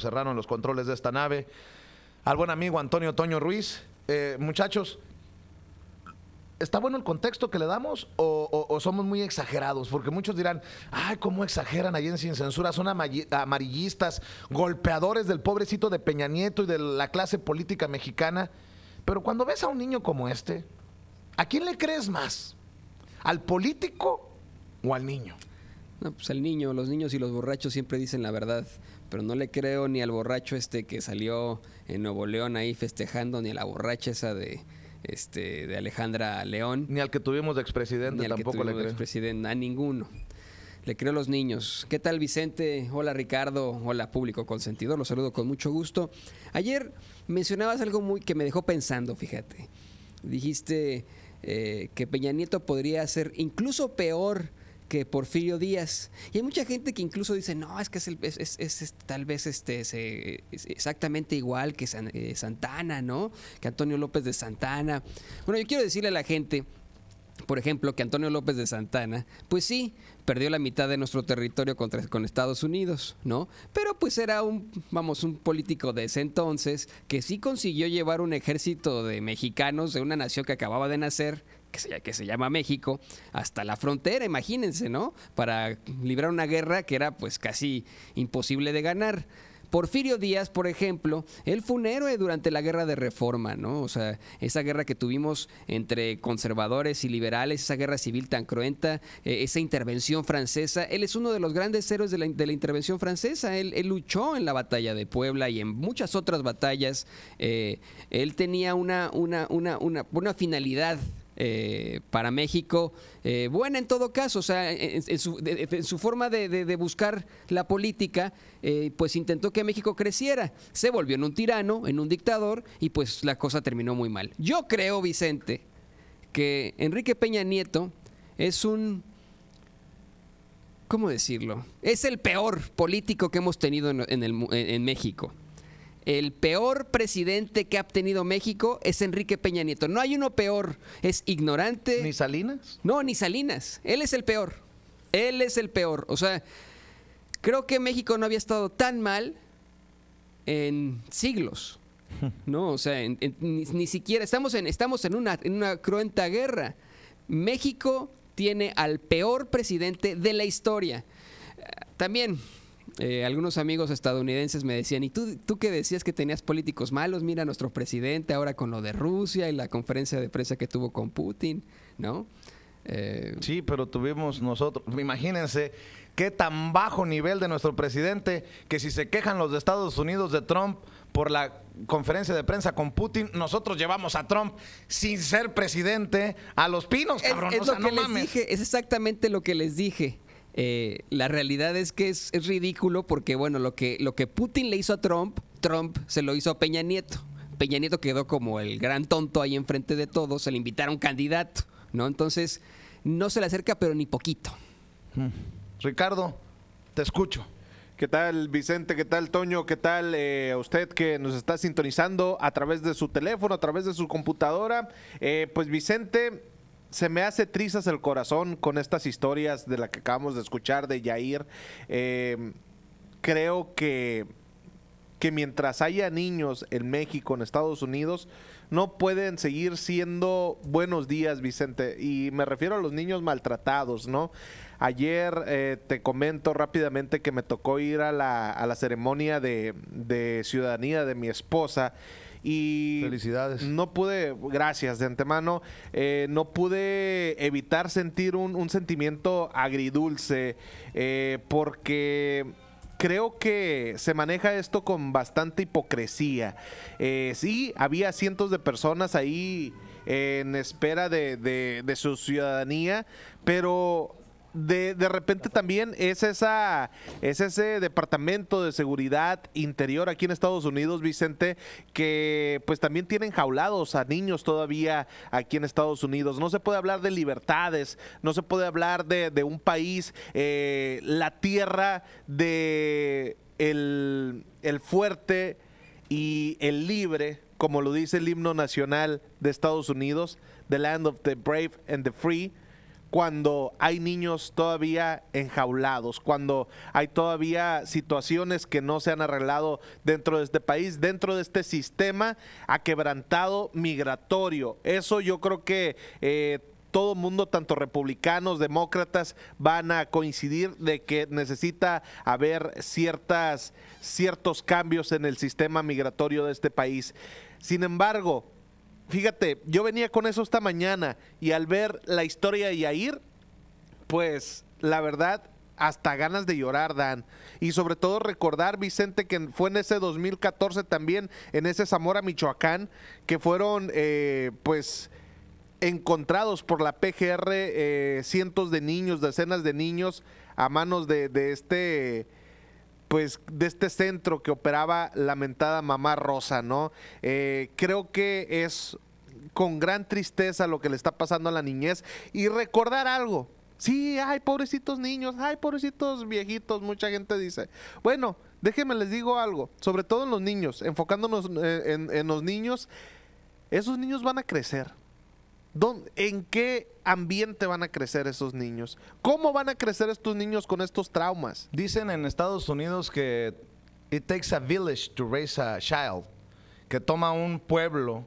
cerraron los controles de esta nave. Al buen amigo Antonio Toño Ruiz. Eh, muchachos, ¿está bueno el contexto que le damos o, o, somos muy exagerados? Porque muchos dirán, ay, ¿cómo exageran ahí en Sin Censura? Son amarillistas, golpeadores del pobrecito de Peña Nieto y de la clase política mexicana. Pero cuando ves a un niño como este, ¿a quién le crees más? ¿Al político o al niño? No, pues el niño, los niños y los borrachos siempre dicen la verdad, pero no le creo ni al borracho este que salió en Nuevo León ahí festejando, ni a la borracha esa de, este, de Alejandra León. Ni al que tuvimos de expresidente ni al tampoco que tuvimos le creo. De expresidente, a ninguno. Le creo a los niños. ¿Qué tal Vicente? Hola Ricardo, hola público consentido, los saludo con mucho gusto. Ayer mencionabas algo muy que me dejó pensando, fíjate. Dijiste eh, que Peña Nieto podría ser incluso peor que Porfirio Díaz. Y hay mucha gente que incluso dice, no, es que es, tal vez este, eh, exactamente igual que eh, Santana, ¿no? Que Antonio López de Santana. Bueno, yo quiero decirle a la gente, por ejemplo, que Antonio López de Santana, pues sí, perdió la mitad de nuestro territorio contra, con Estados Unidos, ¿no? Pero pues era un, vamos, un político de ese entonces que sí consiguió llevar un ejército de mexicanos de una nación que acababa de nacer que se, llama México, hasta la frontera, imagínense, ¿no? Para librar una guerra que era pues casi imposible de ganar. Porfirio Díaz, por ejemplo, él fue un héroe durante la guerra de reforma, ¿no? O sea, esa guerra que tuvimos entre conservadores y liberales, esa guerra civil tan cruenta, eh, esa intervención francesa, él es uno de los grandes héroes de la, de la intervención francesa, él, luchó en la batalla de Puebla y en muchas otras batallas, eh, él tenía una, una, una, una finalidad eh, para México eh, buena en todo caso, o sea, en, su, forma de, buscar la política, eh, pues intentó que México creciera, se volvió en un tirano, en un dictador y pues la cosa terminó muy mal. Yo creo, Vicente, que Enrique Peña Nieto es un... ¿Cómo decirlo? Es el peor político que hemos tenido en, en México el peor presidente que ha obtenido México es Enrique Peña Nieto. No hay uno peor, es ignorante. ¿Ni Salinas? No, ni Salinas. Él es el peor. Él es el peor. O sea, creo que México no había estado tan mal en siglos. No, o sea, ni, siquiera estamos en, estamos en una, en una cruenta guerra. México tiene al peor presidente de la historia. Eh, también eh, algunos amigos estadounidenses me decían, ¿y tú, tú que decías que tenías políticos malos? Mira nuestro presidente ahora con lo de Rusia y la conferencia de prensa que tuvo con Putin, ¿no? Eh, sí, pero tuvimos nosotros, imagínense qué tan bajo nivel de nuestro presidente que si se quejan los de Estados Unidos de Trump por la conferencia de prensa con Putin, nosotros llevamos a Trump sin ser presidente a los pinos, cabrón. Es, lo que Les dije, es exactamente lo que les dije. Eh, la realidad es que es, ridículo porque, bueno, lo que, lo que Putin le hizo a Trump, Trump se lo hizo a Peña Nieto. Peña Nieto quedó como el gran tonto ahí enfrente de todos, se le invitaron candidato, ¿no? Entonces, no se le acerca, pero ni poquito. Hmm. Ricardo, te escucho. ¿Qué tal Vicente? ¿Qué tal Toño? ¿Qué tal eh, usted que nos está sintonizando a través de su teléfono, a través de su computadora? Eh, pues Vicente, se me hace trizas el corazón con estas historias de las que acabamos de escuchar de Yair. Em, creo que, que mientras haya niños en México, en Estados Unidos, no pueden seguir siendo buenos días, Vicente. Y me refiero a los niños maltratados, ¿no? Ayer eh, te comento rápidamente que me tocó ir a la, a la ceremonia de, de ciudadanía de mi esposa. Y Felicidades. No pude, gracias de antemano, eh, no pude evitar sentir un, sentimiento agridulce eh, porque creo que se maneja esto con bastante hipocresía. Eh, sí, había cientos de personas ahí en espera de su ciudadanía, pero de, de repente también es, esa, es ese departamento de seguridad interior aquí en Estados Unidos, Vicente, que pues también tienen jaulados a niños todavía aquí en Estados Unidos. No se puede hablar de libertades, no se puede hablar de, un país, eh, la tierra de el fuerte y el libre, como lo dice el himno nacional de Estados Unidos, The Land of the Brave and the Free cuando hay niños todavía enjaulados, cuando hay todavía situaciones que no se han arreglado dentro de este país, dentro de este sistema aquebrantado migratorio. Eso yo creo que... Eh, todo mundo, tanto republicanos, demócratas, van a coincidir de que necesita haber ciertas, ciertos cambios en el sistema migratorio de este país. Sin embargo, fíjate, yo venía con eso esta mañana y al ver la historia de Yair, pues la verdad, hasta ganas de llorar dan. Y sobre todo recordar, Vicente, que fue en ese 2014 también, en ese Zamora, Michoacán, que fueron eh, pues encontrados por la PGR eh, cientos de niños, decenas de niños, a manos de este pues de este centro que operaba lamentada mamá Rosa, ¿no? Eh, creo que es con gran tristeza lo que le está pasando a la niñez y recordar algo. Sí, hay pobrecitos niños, hay pobrecitos viejitos, mucha gente dice. Bueno, déjenme les digo algo, sobre todo en los niños, enfocándonos eh, en los niños, esos niños van a crecer ¿En qué ambiente van a crecer esos niños? ¿Cómo van a crecer estos niños con estos traumas? Dicen en Estados Unidos que it takes a village to raise a child, que toma un pueblo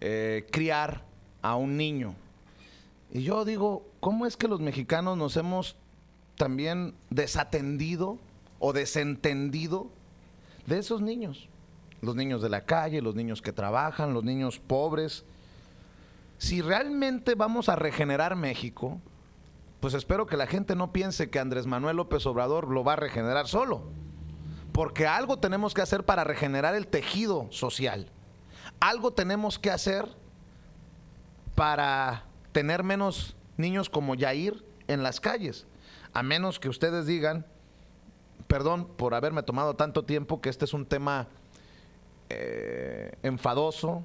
eh, criar a un niño. Y yo digo, ¿cómo es que los mexicanos nos hemos también desatendido o desentendido de esos niños? Los niños de la calle, los niños que trabajan, los niños pobres si realmente vamos a regenerar México, pues espero que la gente no piense que Andrés Manuel López Obrador lo va a regenerar solo, porque algo tenemos que hacer para regenerar el tejido social, algo tenemos que hacer para tener menos niños como Yair en las calles, a menos que ustedes digan, perdón por haberme tomado tanto tiempo, que este es un tema eh, enfadoso,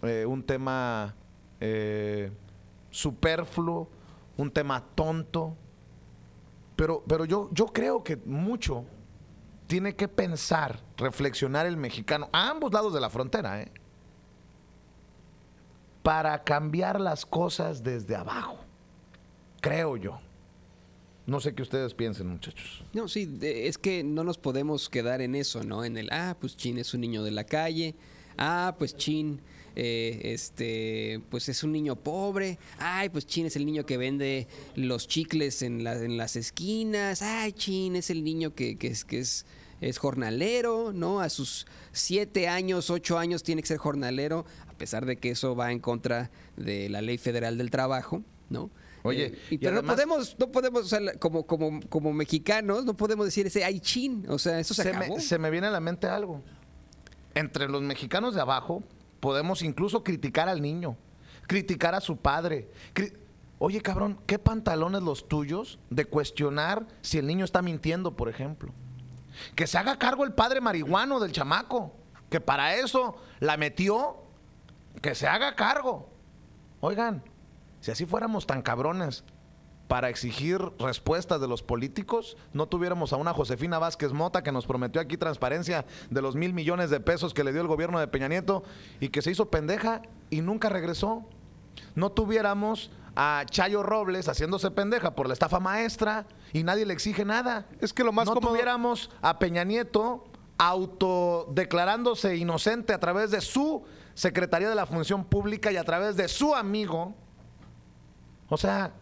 eh, un tema eh, superfluo, un tema tonto. Pero, pero yo, yo creo que mucho tiene que pensar, reflexionar el mexicano, a ambos lados de la frontera, ¿eh? para cambiar las cosas desde abajo, creo yo. No sé qué ustedes piensen, muchachos. No, sí, es que no nos podemos quedar en eso, ¿no? En el, ah, pues Chin es un niño de la calle, ah, pues Chin eh, este, pues es un niño pobre, ay, pues Chin es el niño que vende los chicles en, las esquinas, ay, Chin es el niño que, es... Que es es jornalero, ¿no? A sus siete años, ocho años tiene que ser jornalero, a pesar de que eso va en contra de la ley federal del trabajo, ¿no? Oye, eh, pero no podemos, no podemos, o sea, como, como, mexicanos, no podemos decir ese ay chin, o sea, eso se, acabó. se me viene a la mente algo. Entre los mexicanos de abajo, Podemos incluso criticar al niño, criticar a su padre. Oye, cabrón, ¿qué pantalones los tuyos de cuestionar si el niño está mintiendo, por ejemplo? Que se haga cargo el padre marihuano del chamaco, que para eso la metió, que se haga cargo. Oigan, si así fuéramos tan cabrones, para exigir respuestas de los políticos, no tuviéramos a una Josefina Vázquez Mota que nos prometió aquí transparencia de los mil millones de pesos que le dio el gobierno de Peña Nieto y que se hizo pendeja y nunca regresó. No tuviéramos a Chayo Robles haciéndose pendeja por la estafa maestra y nadie le exige nada. Es que lo más no tuviéramos a Peña Nieto autodeclarándose inocente a través de su Secretaría de la Función Pública y a través de su amigo. O sea,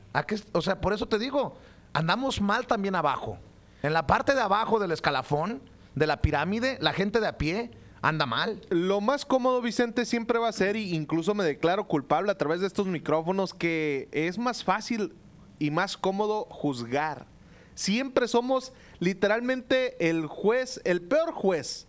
o sea, por eso te digo, andamos mal también abajo. En la parte de abajo del escalafón, de la pirámide, la gente de a pie anda mal. Lo más cómodo, Vicente, siempre va a ser, e incluso me declaro culpable a través de estos micrófonos, que es más fácil y más cómodo juzgar. Siempre somos literalmente el juez, el peor juez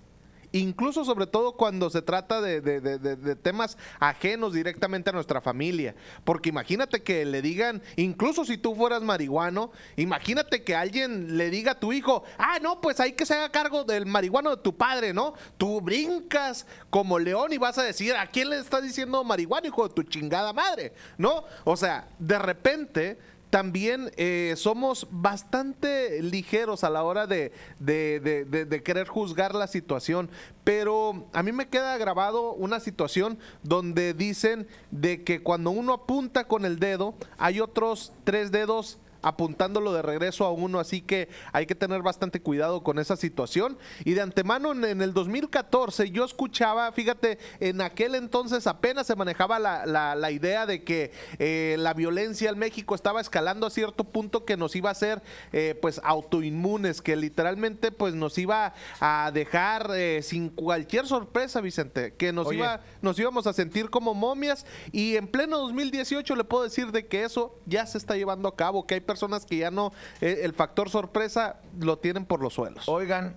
incluso sobre todo cuando se trata de, temas ajenos directamente a nuestra familia. Porque imagínate que le digan, incluso si tú fueras marihuano, imagínate que alguien le diga a tu hijo, ah, no, pues hay que se haga cargo del marihuano de tu padre, ¿no? Tú brincas como león y vas a decir, ¿a quién le estás diciendo marihuano, hijo de tu chingada madre? ¿No? O sea, de repente también eh, somos bastante ligeros a la hora de, de, querer juzgar la situación, pero a mí me queda grabado una situación donde dicen de que cuando uno apunta con el dedo, hay otros tres dedos apuntándolo de regreso a uno, así que hay que tener bastante cuidado con esa situación. Y de antemano, en, el 2014, yo escuchaba, fíjate, en aquel entonces apenas se manejaba la, la, la idea de que eh, la violencia en México estaba escalando a cierto punto que nos iba a hacer eh, pues autoinmunes, que literalmente pues nos iba a dejar eh, sin cualquier sorpresa, Vicente, que nos, iba, nos íbamos a sentir como momias y en pleno 2018 le puedo decir de que eso ya se está llevando a cabo, que hay personas personas que ya no, eh, el factor sorpresa lo tienen por los suelos. Oigan,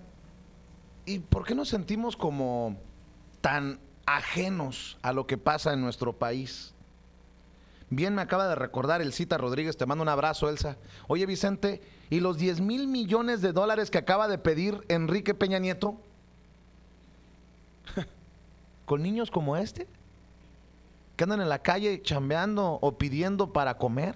¿y por qué nos sentimos como tan ajenos a lo que pasa en nuestro país? Bien me acaba de recordar el Cita Rodríguez, te mando un abrazo, Elsa. Oye, Vicente, ¿y los 10 mil millones de dólares que acaba de pedir Enrique Peña Nieto? ¿Con niños como este? ¿Que andan en la calle chambeando o pidiendo para comer?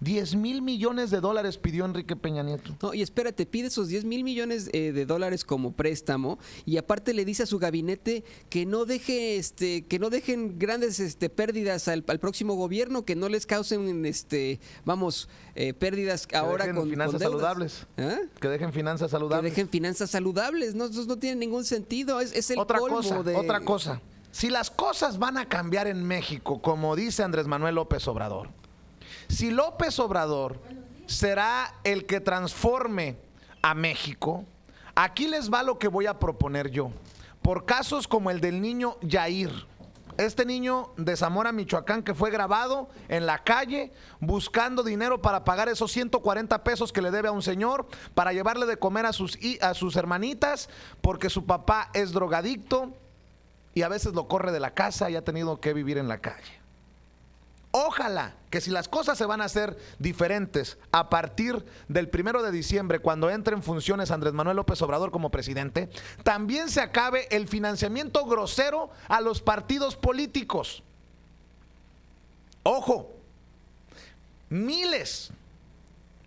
10 mil millones de dólares pidió Enrique Peña Nieto. No, y espérate, pide esos 10 mil millones eh, de dólares como préstamo y aparte le dice a su gabinete que no deje este que no dejen grandes este pérdidas al, próximo gobierno, que no les causen este vamos eh, pérdidas que ahora dejen con finanzas saludables. ¿Eh? Que dejen finanzas saludables. Que dejen finanzas saludables, no no, no tiene ningún sentido, es, el otra cosa, otra cosa. Si las cosas van a cambiar en México, como dice Andrés Manuel López Obrador, si López Obrador será el que transforme a México, aquí les va lo que voy a proponer yo. Por casos como el del niño Yair, este niño de Zamora, Michoacán, que fue grabado en la calle buscando dinero para pagar esos 140 pesos que le debe a un señor, para llevarle de comer a sus, a sus hermanitas, porque su papá es drogadicto y a veces lo corre de la casa y ha tenido que vivir en la calle. Ojalá que si las cosas se van a hacer diferentes a partir del primero de diciembre, cuando entre en funciones Andrés Manuel López Obrador como presidente, también se acabe el financiamiento grosero a los partidos políticos. Ojo, miles,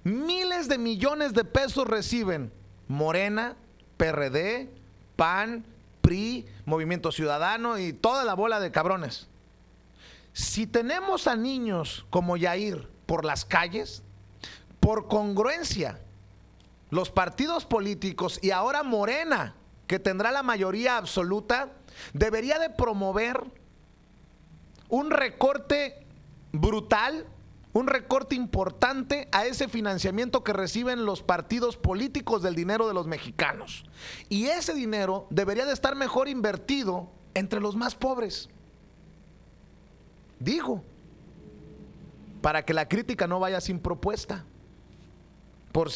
miles de millones de pesos reciben Morena, PRD, PAN, PRI, Movimiento Ciudadano y toda la bola de cabrones si tenemos a niños como Yair por las calles, por congruencia, los partidos políticos y ahora Morena, que tendrá la mayoría absoluta, debería de promover un recorte brutal, un recorte importante a ese financiamiento que reciben los partidos políticos del dinero de los mexicanos. Y ese dinero debería de estar mejor invertido entre los más pobres. Digo, para que la crítica no vaya sin propuesta. Por